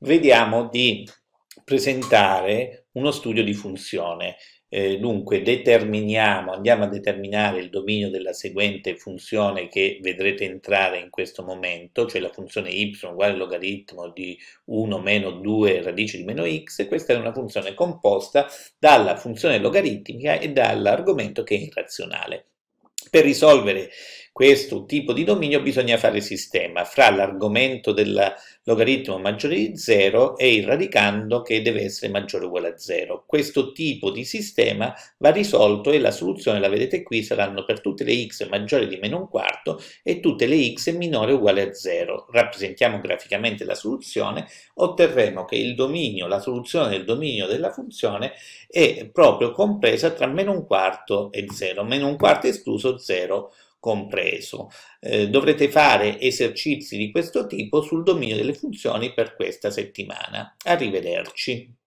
vediamo di presentare uno studio di funzione. Eh, dunque determiniamo, andiamo a determinare il dominio della seguente funzione che vedrete entrare in questo momento, cioè la funzione y uguale al logaritmo di 1 meno 2 radice di meno x, questa è una funzione composta dalla funzione logaritmica e dall'argomento che è irrazionale. Per risolvere questo tipo di dominio bisogna fare sistema fra l'argomento del logaritmo maggiore di 0 e il radicando che deve essere maggiore o uguale a 0. Questo tipo di sistema va risolto e la soluzione, la vedete qui, saranno per tutte le x maggiore di meno un quarto e tutte le x minore o uguale a 0. Rappresentiamo graficamente la soluzione, otterremo che il dominio, la soluzione del dominio della funzione è proprio compresa tra meno un quarto e 0, meno un quarto escluso 0 compreso. Eh, dovrete fare esercizi di questo tipo sul dominio delle funzioni per questa settimana. Arrivederci.